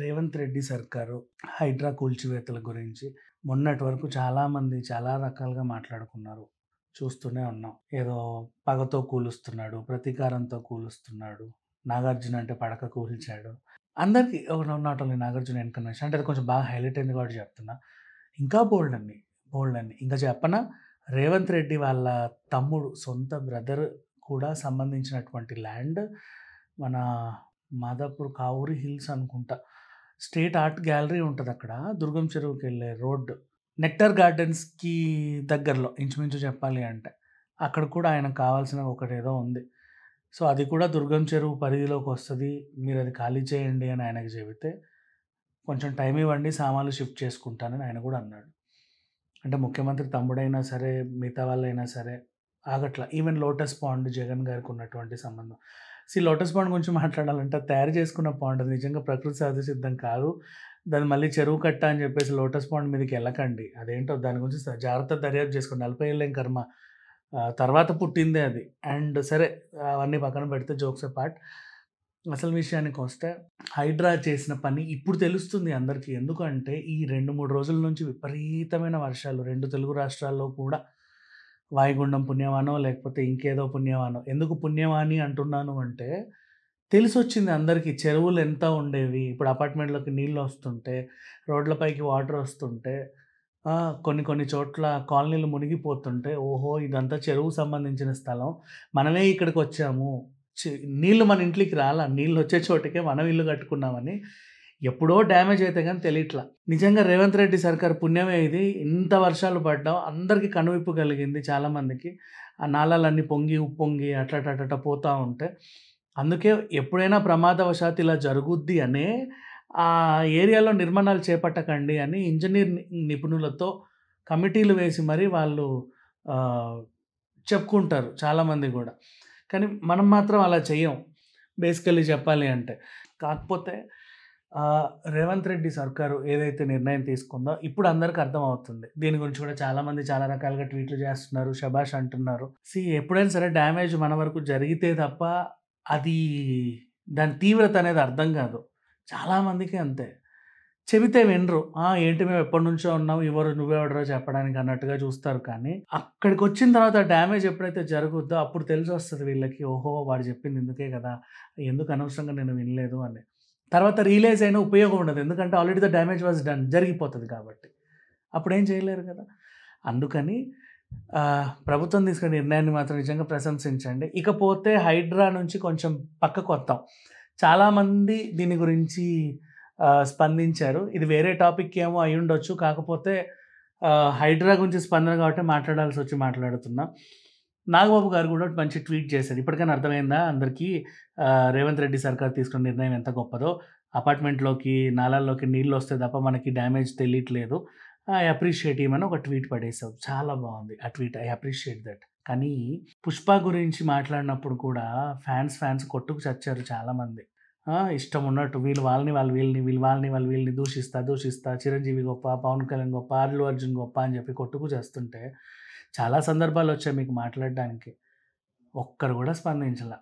రేవంత్ రెడ్డి సర్కారు హైడ్రా కూల్చివేతల గురించి మొన్నటి వరకు చాలామంది చాలా రకాలుగా మాట్లాడుకున్నారు చూస్తూనే ఉన్నాం ఏదో పగతో కూలుస్తున్నాడు ప్రతీకారంతో కూలుస్తున్నాడు నాగార్జున అంటే పడక కూల్చాడు అందరికీ నాట్ ఓన్లీ నాగార్జున ఎన్కర్నేషన్ అంటే అది కొంచెం బాగా హైలైట్ అయింది కాబట్టి చెప్తున్నా ఇంకా బోల్డ్ అన్ని బోల్డ్ అన్ని ఇంకా చెప్పనా రేవంత్ రెడ్డి వాళ్ళ తమ్ముడు సొంత బ్రదర్ కూడా సంబంధించినటువంటి ల్యాండ్ మన మాధాపూర్ కావూరి హిల్స్ అనుకుంటా స్టేట్ ఆర్ట్ గ్యాలరీ ఉంటుంది అక్కడ దుర్గం చెరువుకి వెళ్ళే రోడ్డు నెక్టర్ గార్డెన్స్కి దగ్గరలో ఇంచుమించు చెప్పాలి అంటే అక్కడ కూడా ఆయనకు కావాల్సిన ఒకటేదో ఉంది సో అది కూడా దుర్గం చెరువు పరిధిలోకి వస్తుంది మీరు అది ఖాళీ చేయండి అని ఆయనకు చెబితే కొంచెం టైం ఇవ్వండి సామాన్లు షిఫ్ట్ చేసుకుంటానని ఆయన కూడా అన్నాడు అంటే ముఖ్యమంత్రి తమ్ముడైనా సరే మిగతా వాళ్ళైనా సరే ఆగట్ల ఈవెన్ లోటస్ పాండ్ జగన్ గారికి ఉన్నటువంటి సంబంధం సి లోటస్ పాండ్ గురించి మాట్లాడాలంటే తయారు చేసుకున్న పాండ్ అది నిజంగా ప్రకృతి సహజ సిద్ధం కాదు దాన్ని మళ్ళీ చెరువు కట్ట అని చెప్పేసి లోటస్ పాండ్ మీదకి వెళ్ళకండి అదేంటో దాని గురించి జాగ్రత్త దర్యాప్తు చేసుకోండి నలభై ఏళ్ళేం కర్మ తర్వాత పుట్టిందే అది అండ్ సరే అవన్నీ పక్కన పెడితే జోక్స్ పార్ట్ అసలు విషయానికి వస్తే హైడ్రా చేసిన పని ఇప్పుడు తెలుస్తుంది అందరికీ ఎందుకంటే ఈ రెండు మూడు రోజుల నుంచి విపరీతమైన వర్షాలు రెండు తెలుగు రాష్ట్రాల్లో కూడా వాయుగుండం పుణ్యవానో లేకపోతే ఇంకేదో పుణ్యవానో ఎందుకు పుణ్యవాణి అంటున్నాను అంటే తెలిసి వచ్చింది అందరికీ చెరువులు ఎంత ఉండేవి ఇప్పుడు అపార్ట్మెంట్లోకి నీళ్ళు వస్తుంటే రోడ్లపైకి వాటర్ వస్తుంటే కొన్ని కొన్ని చోట్ల కాలనీలు మునిగిపోతుంటే ఓహో ఇదంతా చెరువు సంబంధించిన స్థలం మనమే ఇక్కడికి వచ్చాము నీళ్ళు మన ఇంట్లోకి రాలా నీళ్ళు వచ్చే చోటకే మనం ఇల్లు కట్టుకున్నామని ఎప్పుడో డ్యామేజ్ అయితే కానీ తెలియట్లా నిజంగా రేవంత్ రెడ్డి సర్కార్ పుణ్యమే ఇది ఇంత వర్షాలు పడ్డాం అందరికీ కనువిప్పు కలిగింది చాలామందికి ఆ నాళాలన్నీ పొంగి ఉప్పొంగి అట్లాటట పోతూ ఉంటే అందుకే ఎప్పుడైనా ప్రమాదవశాత్ ఇలా జరుగుద్ది అనే ఆ ఏరియాలో నిర్మాణాలు చేపట్టకండి అని ఇంజనీర్ నిపుణులతో కమిటీలు వేసి మరీ వాళ్ళు చెప్పుకుంటారు చాలామంది కూడా కానీ మనం మాత్రం అలా చేయం బేసికలీ చెప్పాలి అంటే కాకపోతే రేవంత్ రెడ్డి సర్కారు ఏదైతే నిర్ణయం తీసుకుందో ఇప్పుడు అందరికీ అర్థమవుతుంది దీని గురించి కూడా చాలా మంది చాలా రకాలుగా ట్వీట్లు చేస్తున్నారు శబాష్ అంటున్నారు సి ఎప్పుడైనా సరే డ్యామేజ్ మన వరకు జరిగితే తప్ప అది దాని తీవ్రత అనేది అర్థం కాదు చాలామందికి అంతే చెబితే వినరు ఏంటి మేము ఎప్పటి నుంచో ఉన్నాం ఎవరు నువ్వెవడరో చెప్పడానికి అన్నట్టుగా చూస్తారు కానీ అక్కడికి వచ్చిన తర్వాత డ్యామేజ్ ఎప్పుడైతే జరుగుద్దో అప్పుడు తెలిసి వస్తుంది వీళ్ళకి ఓహో వాడు చెప్పింది ఎందుకే కదా ఎందుకు అనవసరంగా నేను వినలేదు అని తర్వాత రియలైజ్ అయిన ఉపయోగం ఉండదు ఎందుకంటే already the damage was done జరిగిపోతుంది కాబట్టి అప్పుడు ఏం చేయలేరు కదా అందుకని ప్రభుత్వం తీసుకున్న నిర్ణయాన్ని మాత్రం నిజంగా ప్రశంసించండి ఇకపోతే హైడ్రా నుంచి కొంచెం పక్కకు కొత్త చాలామంది దీని గురించి స్పందించారు ఇది వేరే టాపిక్ ఏమో అయి ఉండొచ్చు కాకపోతే హైడ్రా గురించి స్పందన కాబట్టి మాట్లాడాల్సి వచ్చి మాట్లాడుతున్నాం నాగబాబు గారు కూడా మంచి ట్వీట్ చేశారు ఇప్పటికైనా అర్థమైందా అందరికీ రేవంత్ రెడ్డి సర్కార్ తీసుకున్న నిర్ణయం ఎంత గొప్పదో అపార్ట్మెంట్లోకి నాలాల్లోకి నీళ్ళు వస్తే తప్ప మనకి డ్యామేజ్ తెలియట్లేదు ఐ అప్రిషియేట్ ఏమని ఒక ట్వీట్ పడేసావు చాలా బాగుంది ఆ ట్వీట్ ఐ అప్రిషియేట్ దట్ కానీ పుష్ప గురించి మాట్లాడినప్పుడు కూడా ఫ్యాన్స్ ఫ్యాన్స్ కొట్టుకు చచ్చారు చాలామంది ఇష్టం ఉన్నట్టు వీళ్ళు వాళ్ళని వాళ్ళు వీళ్ళని వీళ్ళు వాళ్ళని వాళ్ళు వీళ్ళని దూషిస్తా దూషిస్తా చిరంజీవి గొప్ప పవన్ కళ్యాణ్ గొప్ప అల్లు అర్జున్ గొప్ప అని చెప్పి కొట్టుకు చేస్తుంటే చాలా సందర్భాలు వచ్చాయి మీకు మాట్లాడడానికి ఒక్కరు కూడా స్పందించాల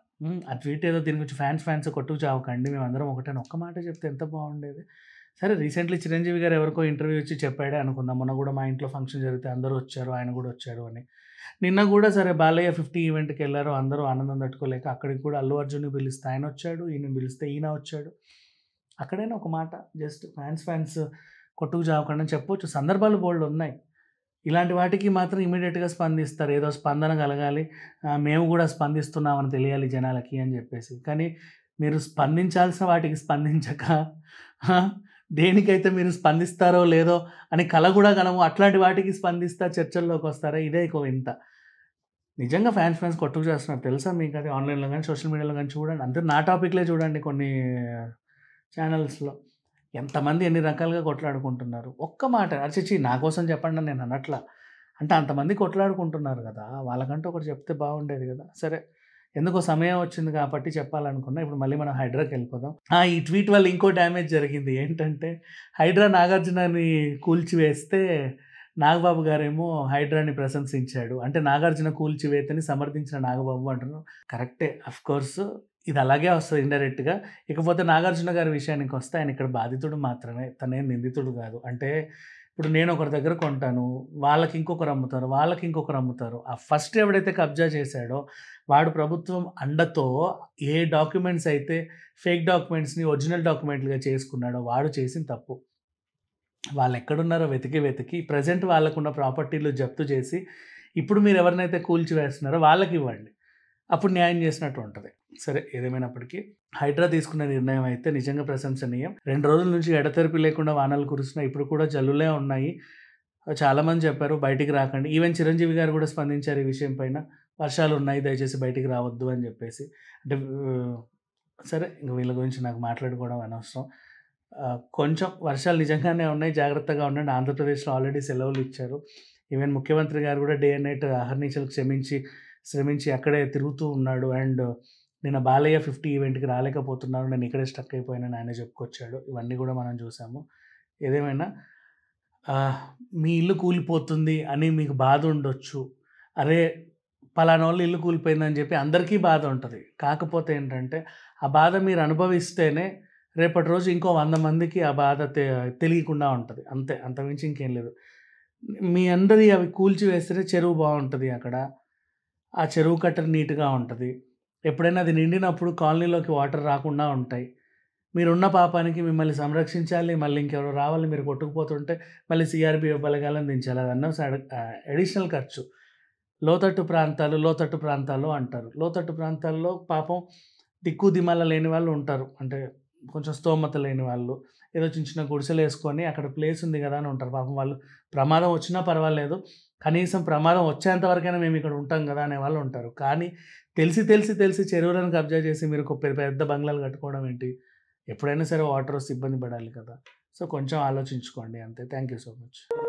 ఆ ట్వీట్ ఏదో దీని గురించి ఫ్యాన్స్ ఫ్యాన్స్ కొట్టుకు చావకండి మేమందరం ఒకటే ఒక్క మాట చెప్తే ఎంత బాగుండేది సరే రీసెంట్లీ చిరంజీవి గారు ఎవరికో ఇంటర్వ్యూ ఇచ్చి చెప్పాడే అనుకుందాం మొన్న కూడా మా ఇంట్లో ఫంక్షన్ జరిగితే అందరూ వచ్చారు ఆయన కూడా వచ్చారు అని నిన్న కూడా సరే బాలయ్య ఫిఫ్టీ ఈవెంట్కి వెళ్ళారు అందరూ ఆనందం తట్టుకోలేక అక్కడికి కూడా అల్లు అర్జున్ని పిలిస్తే ఆయన వచ్చాడు ఈయన పిలిస్తే ఈయన వచ్చాడు అక్కడైనా ఒక మాట జస్ట్ ఫ్యాన్స్ ఫ్యాన్స్ కొట్టుకు జావకుండా చెప్పవచ్చు సందర్భాలు బోల్డ్ ఉన్నాయి ఇలాంటి వాటికి మాత్రం ఇమీడియట్గా స్పందిస్తారు ఏదో స్పందన కలగాలి మేము కూడా స్పందిస్తున్నామని తెలియాలి జనాలకి అని చెప్పేసి కానీ మీరు స్పందించాల్సిన వాటికి స్పందించక దేనికైతే మీరు స్పందిస్తారో లేదో అని కళ కూడా కనము అట్లాంటి వాటికి స్పందిస్తా చర్చల్లోకి వస్తారా ఇదే ఎక్కువ ఇంత నిజంగా ఫ్యాన్స్ ఫ్యాన్స్ కొట్టుకు చేస్తున్నారు తెలుసా మీకు అది ఆన్లైన్లో కానీ సోషల్ మీడియాలో కానీ చూడండి అంతే నా టాపిక్లే చూడండి కొన్ని ఛానల్స్లో ఎంతమంది ఎన్ని రకాలుగా కొట్లాడుకుంటున్నారు ఒక్క మాట అర్చిచి నా కోసం చెప్పండి నేను అన్నట్ల అంటే అంతమంది కొట్లాడుకుంటున్నారు కదా వాళ్ళకంటే ఒకటి చెప్తే బాగుండేది కదా సరే ఎందుకో సమయం వచ్చింది కాబట్టి చెప్పాలనుకున్నా ఇప్పుడు మళ్ళీ మనం హైడ్రాకి వెళ్ళిపోదాం ఈ ట్వీట్ వల్ల ఇంకో డ్యామేజ్ జరిగింది ఏంటంటే హైడ్రా నాగార్జునని కూల్చివేస్తే నాగబాబు గారేమో హైడ్రాని ప్రశంసించాడు అంటే నాగార్జున కూల్చివేతని సమర్థించిన నాగబాబు అంటున్నాం కరెక్టే అఫ్ ఇది అలాగే వస్తుంది ఇండైరెక్ట్గా ఇకపోతే నాగార్జున గారి విషయానికి వస్తే ఆయన ఇక్కడ బాధితుడు మాత్రమే తనే నిందితుడు కాదు అంటే ఇప్పుడు నేను ఒకరి దగ్గర కొంటాను వాళ్ళకి ఇంకొకరు అమ్ముతారు వాళ్ళకి ఇంకొకరు అమ్ముతారు ఆ ఫస్ట్ ఎవడైతే కబ్జా చేశాడో వాడు ప్రభుత్వం అండతో ఏ డాక్యుమెంట్స్ అయితే ఫేక్ డాక్యుమెంట్స్ని ఒరిజినల్ డాక్యుమెంట్లుగా చేసుకున్నాడో వాడు చేసిన తప్పు వాళ్ళు ఎక్కడున్నారో వెతికి వెతికి ప్రజెంట్ వాళ్ళకున్న ప్రాపర్టీలు జప్తు చేసి ఇప్పుడు మీరు ఎవరినైతే కూల్చివేస్తున్నారో వాళ్ళకి ఇవ్వండి అప్పుడు న్యాయం చేసినట్టు ఉంటుంది సరే ఏదేమైనప్పటికీ హైడ్రా తీసుకున్న నిర్ణయం అయితే నిజంగా ప్రశంసనీయం రెండు రోజుల నుంచి ఎడతెరిపి లేకుండా వానలు కురుస్తున్నాయి ఇప్పుడు కూడా జల్లులే ఉన్నాయి చాలామంది చెప్పారు బయటికి రాకండి ఈవెన్ చిరంజీవి గారు కూడా స్పందించారు ఈ విషయం పైన వర్షాలు ఉన్నాయి దయచేసి బయటికి రావద్దు అని చెప్పేసి అంటే సరే ఇంక వీళ్ళ గురించి నాకు మాట్లాడుకోవడం అనవసరం కొంచెం వర్షాలు నిజంగానే ఉన్నాయి జాగ్రత్తగా ఉండండి ఆంధ్రప్రదేశ్లో ఆల్రెడీ సెలవులు ఇచ్చారు ఈవెన్ ముఖ్యమంత్రి గారు కూడా డే అండ్ నైట్ అహర్నిశలకు క్షమించి శ్రమించి అక్కడే తిరుగుతూ ఉన్నాడు అండ్ నేను బాలయ్య ఫిఫ్టీ ఈవెంట్కి రాలేకపోతున్నాను నేను ఇక్కడే స్టక్ అయిపోయానని ఆయన చెప్పుకొచ్చాడు ఇవన్నీ కూడా మనం చూసాము ఏదేమైనా మీ ఇల్లు కూలిపోతుంది అని మీకు బాధ ఉండొచ్చు అరే పలానా వాళ్ళు ఇల్లు కూలిపోయిందని చెప్పి అందరికీ బాధ ఉంటుంది కాకపోతే ఏంటంటే ఆ బాధ మీరు అనుభవిస్తేనే రేపటి రోజు ఇంకో వంద మందికి ఆ బాధ తెలియకుండా ఉంటుంది అంతే అంతమించి ఇంకేం లేదు మీ అందరి అవి కూల్చివేస్తేనే చెరువు బాగుంటుంది అక్కడ ఆ చెరువు కట్ట నీట్గా ఉంటుంది ఎప్పుడైనా అది నిండినప్పుడు కాలనీలోకి వాటర్ రాకుండా ఉంటాయి మీరున్న పాపానికి మిమ్మల్ని సంరక్షించాలి మళ్ళీ ఇంకెవరు రావాలి మీరు కొట్టుకుపోతుంటే మళ్ళీ సిఆర్బి బలగాలని దించాలి అన్న అడిషనల్ ఖర్చు లోతట్టు ప్రాంతాలు లోతట్టు ప్రాంతాలు అంటారు లోతట్టు ప్రాంతాల్లో పాపం దిక్కు దిమాల లేని వాళ్ళు ఉంటారు అంటే కొంచెం స్తోమత లేని వాళ్ళు ఏదో చిన్న చిన్న గుడిసెలు వేసుకొని అక్కడ ప్లేస్ ఉంది కదా అని ఉంటారు పాపం వాళ్ళు ప్రమాదం వచ్చినా పర్వాలేదు కనీసం ప్రమాదం వచ్చేంత వరకైనా మేము ఇక్కడ ఉంటాం కదా అనే వాళ్ళు ఉంటారు కానీ తెలిసి తెలిసి తెలిసి చెరువులను కబ్జా చేసి మీరు ఒక పెద్ద బంగ్లాలు కట్టుకోవడం ఏంటి ఎప్పుడైనా సరే వాటర్ వస్తే ఇబ్బంది పడాలి కదా సో కొంచెం ఆలోచించుకోండి అంతే థ్యాంక్ యూ సో మచ్